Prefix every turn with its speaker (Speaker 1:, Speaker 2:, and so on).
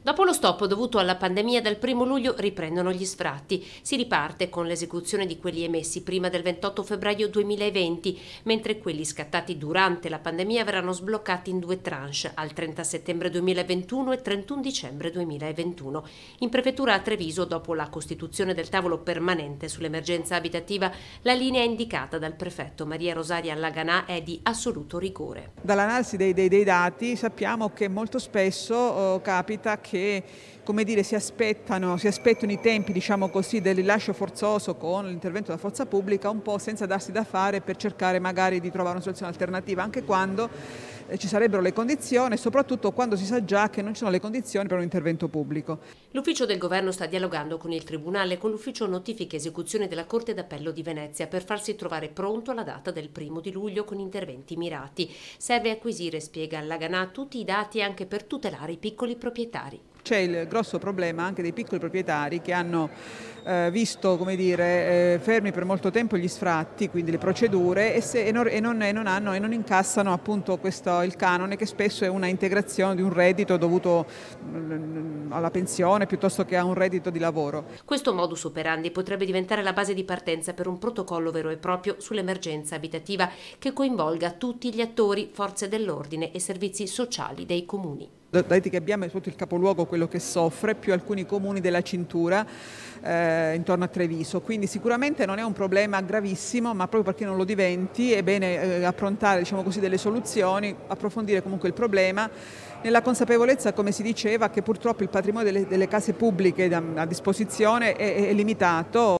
Speaker 1: Dopo lo stop dovuto alla pandemia dal 1 luglio riprendono gli sfratti. Si riparte con l'esecuzione di quelli emessi prima del 28 febbraio 2020, mentre quelli scattati durante la pandemia verranno sbloccati in due tranche, al 30 settembre 2021 e 31 dicembre 2021. In prefettura a Treviso, dopo la costituzione del tavolo permanente sull'emergenza abitativa, la linea indicata dal prefetto Maria Rosaria Laganà è di assoluto rigore.
Speaker 2: Dall'analisi dei, dei, dei, dati sappiamo che molto spesso oh, capita che che come dire, si, aspettano, si aspettano i tempi diciamo così, del rilascio forzoso con l'intervento della forza pubblica un po' senza darsi da fare per cercare magari di trovare una soluzione alternativa, anche quando ci sarebbero le condizioni, soprattutto quando si sa già che non ci sono le condizioni per un intervento pubblico.
Speaker 1: L'ufficio del governo sta dialogando con il Tribunale e con l'ufficio notifiche e esecuzione della Corte d'Appello di Venezia per farsi trovare pronto alla data del primo di luglio con interventi mirati. Serve acquisire, spiega Laganà, tutti i dati anche per tutelare i piccoli proprietari
Speaker 2: c'è il grosso problema anche dei piccoli proprietari che hanno eh, visto dire, eh, fermi per molto tempo gli sfratti, quindi le procedure e, se, e, non, e, non, e non, hanno, non, incassano appunto questo, il canone che spesso è una integrazione di un reddito dovuto mh, mm, alla pensione piuttosto che a un reddito di lavoro.
Speaker 1: Questo modus operandi potrebbe diventare la base di partenza per un protocollo vero e proprio sull'emergenza abitativa che coinvolga tutti gli attori, forze dell'ordine e servizi sociali dei comuni.
Speaker 2: Dati che abbiamo è tutto il capoluogo quello che soffre, più alcuni comuni della cintura eh, intorno a Treviso. Quindi sicuramente non è un problema gravissimo, ma proprio perché non lo diventi è bene eh, approntare diciamo così, delle soluzioni, approfondire comunque il problema, nella consapevolezza, come si diceva, che purtroppo il patrimonio delle, delle case pubbliche a disposizione è, è limitato.